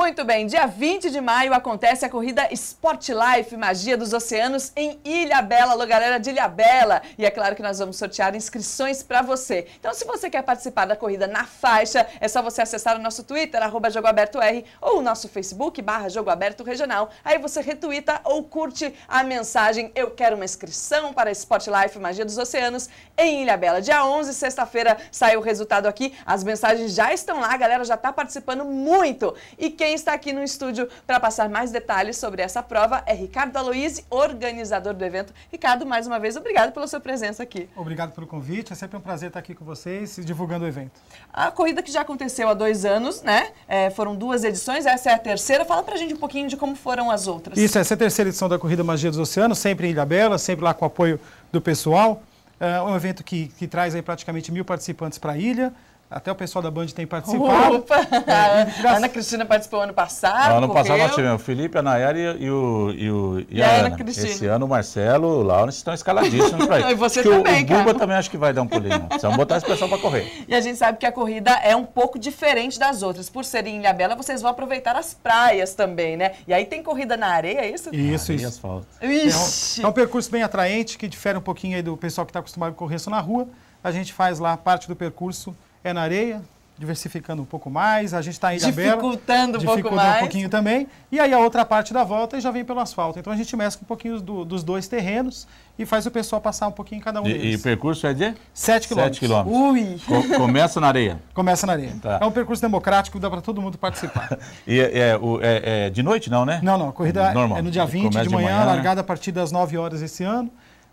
Muito bem, dia 20 de maio acontece a corrida Sport Life Magia dos Oceanos em Ilha Bela, alô galera de Ilha Bela. E é claro que nós vamos sortear inscrições para você. Então, se você quer participar da corrida na faixa, é só você acessar o nosso Twitter, arroba Jogo Aberto R, ou o nosso Facebook, barra Jogo Aberto Regional. Aí você retuita ou curte a mensagem Eu quero uma inscrição para Sport Life Magia dos Oceanos em Ilha Bela. Dia 11, sexta-feira, sai o resultado aqui. As mensagens já estão lá, a galera já está participando muito. E quem quem está aqui no estúdio para passar mais detalhes sobre essa prova é Ricardo Aloise, organizador do evento. Ricardo, mais uma vez, obrigado pela sua presença aqui. Obrigado pelo convite, é sempre um prazer estar aqui com vocês e divulgando o evento. A corrida que já aconteceu há dois anos, né? É, foram duas edições, essa é a terceira. Fala pra gente um pouquinho de como foram as outras. Isso, essa é a terceira edição da Corrida Magia dos Oceanos, sempre em Bela, sempre lá com o apoio do pessoal. É um evento que, que traz aí praticamente mil participantes para a ilha. Até o pessoal da Band tem participado. Opa! É, graças... Ana Cristina participou ano passado. Ano passado nós tivemos o Felipe, a Nayara e, e, o, e, o, e, e a, a Ana. Cristina. Esse ano o Marcelo, o Laurence estão escaladíssimos para isso. e você acho também, o, cara. o Buba também acho que vai dar um pulinho. Precisamos botar esse pessoal para correr. E a gente sabe que a corrida é um pouco diferente das outras. Por serem em Ilhabela, vocês vão aproveitar as praias também, né? E aí tem corrida na areia, é isso? Isso, areia, isso. Asfalto. Ixi. É, um, é um percurso bem atraente, que difere um pouquinho aí do pessoal que está acostumado a correr só na rua. A gente faz lá parte do percurso é na areia, diversificando um pouco mais, a gente está indo aberto, Dificultando um pouco mais. um pouquinho também. E aí a outra parte da volta já vem pelo asfalto. Então a gente mescla um pouquinho do, dos dois terrenos e faz o pessoal passar um pouquinho em cada um e, deles. E o percurso é de? 7 quilômetros. 7 quilômetros. Ui! Co começa na areia? Começa na areia. Tá. É um percurso democrático, dá para todo mundo participar. e é, é, é, é, de noite não, né? Não, não. A corrida Normal. é no dia 20 de manhã, de manhã, né? largada a partir das 9 horas esse ano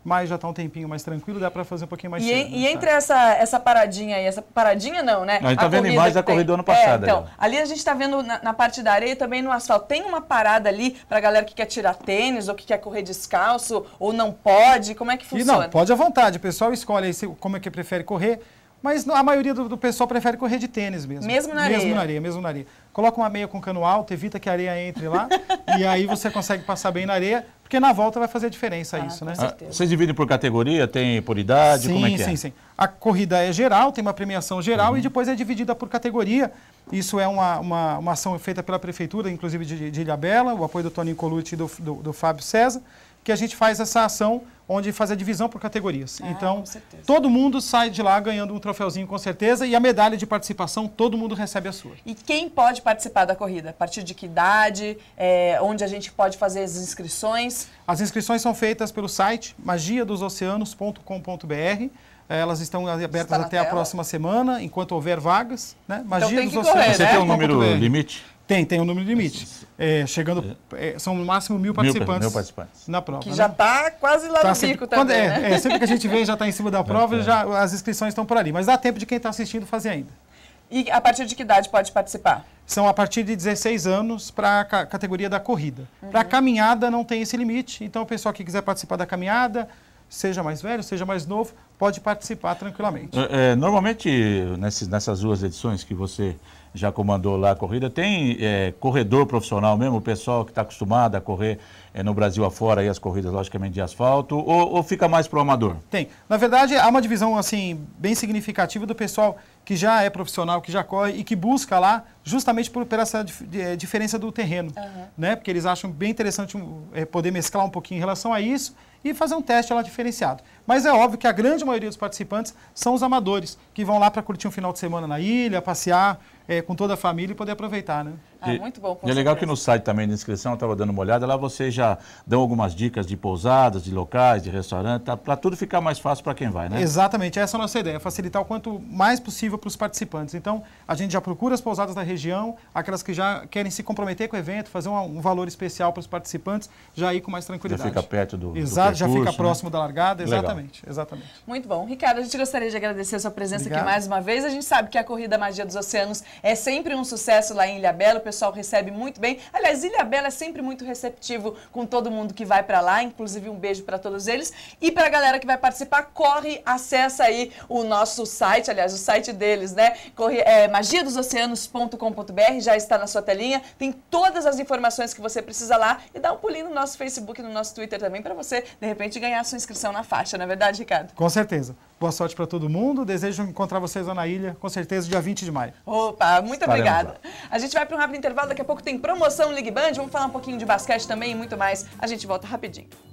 mas já está um tempinho mais tranquilo, dá para fazer um pouquinho mais e, cedo. Né, e entre essa, essa paradinha aí, essa paradinha não, né? A gente está vendo mais da corrida do ano é, passado. É, então, ali. ali. a gente está vendo na, na, parte da areia também no asfalto. Tem uma parada ali para galera que quer tirar tênis ou que quer correr descalço ou não pode? Como é que funciona? E não, pode à vontade. O pessoal escolhe aí como é que prefere correr. Mas a maioria do, do pessoal prefere correr de tênis mesmo. Mesmo na areia? Mesmo na areia, mesmo na areia. Coloca uma meia com cano alto, evita que a areia entre lá, e aí você consegue passar bem na areia, porque na volta vai fazer diferença ah, isso, né? Certeza. Ah, vocês dividem por categoria? Tem por idade? Sim, como é que é? sim, é? sim. A corrida é geral, tem uma premiação geral uhum. e depois é dividida por categoria. Isso é uma, uma, uma ação feita pela Prefeitura, inclusive de, de Ilhabela, o apoio do Toninho Colucci e do, do, do Fábio César que a gente faz essa ação onde faz a divisão por categorias. Ah, então, todo mundo sai de lá ganhando um troféuzinho com certeza e a medalha de participação, todo mundo recebe a sua. E quem pode participar da corrida? A partir de que idade? É, onde a gente pode fazer as inscrições? As inscrições são feitas pelo site magiadosoceanos.com.br. É, elas estão abertas até tela. a próxima semana, enquanto houver vagas. Né? Então Imagina então os correr, Você né? tem um então, número é. limite? Tem, tem um número limite. É, chegando, é. é, são no máximo mil participantes, mil participantes, na prova. Que né? já está quase lá tá no sempre, assim, bico também, é, né? é, sempre que a gente vê já está em cima da prova, já, as inscrições estão por ali. Mas dá tempo de quem está assistindo fazer ainda. E a partir de que idade pode participar? São a partir de 16 anos para a ca categoria da corrida. Uhum. Para a caminhada não tem esse limite, então o pessoal que quiser participar da caminhada, seja mais velho, seja mais novo, pode participar tranquilamente. É, é normalmente, nessas, nessas duas edições que você já comandou lá a corrida, tem é, corredor profissional mesmo, o pessoal que está acostumado a correr é, no Brasil afora e as corridas, logicamente, de asfalto, ou, ou fica mais para o amador? Tem. Na verdade, há uma divisão assim bem significativa do pessoal que já é profissional, que já corre e que busca lá justamente por, por essa dif é, diferença do terreno, uhum. né? Porque eles acham bem interessante é, poder mesclar um pouquinho em relação a isso e fazer um teste lá diferenciado. Mas é óbvio que a grande a maioria dos participantes são os amadores, que vão lá para curtir um final de semana na ilha, passear é, com toda a família e poder aproveitar, né? Ah, muito bom. E é legal que no site também de inscrição, eu estava dando uma olhada, lá vocês já dão algumas dicas de pousadas, de locais, de restaurante, tá, para tudo ficar mais fácil para quem vai, né? Exatamente, essa é a nossa ideia, é facilitar o quanto mais possível para os participantes. Então, a gente já procura as pousadas da região, aquelas que já querem se comprometer com o evento, fazer um, um valor especial para os participantes, já ir com mais tranquilidade. Já fica perto do, Exato, do percurso, já fica né? próximo da largada, exatamente, exatamente. Muito bom. Ricardo, a gente gostaria de agradecer a sua presença Obrigado. aqui mais uma vez. A gente sabe que é a Corrida Magia dos Oceanos é sempre um sucesso lá em Ilhabela, o pessoal recebe muito bem. Aliás, Ilhabela é sempre muito receptivo com todo mundo que vai para lá, inclusive um beijo para todos eles. E para a galera que vai participar, corre, acessa aí o nosso site, aliás, o site deles, né? Corre, é, magiadosoceanos.com.br, já está na sua telinha, tem todas as informações que você precisa lá e dá um pulinho no nosso Facebook, no nosso Twitter também, para você, de repente, ganhar sua inscrição na faixa, não é verdade, Ricardo? Com certeza. Boa sorte para todo mundo. Desejo encontrar vocês lá na ilha, com certeza, dia 20 de maio. Opa, muito obrigada. A gente vai para um rápido intervalo, daqui a pouco tem promoção Ligue Band, vamos falar um pouquinho de basquete também e muito mais. A gente volta rapidinho.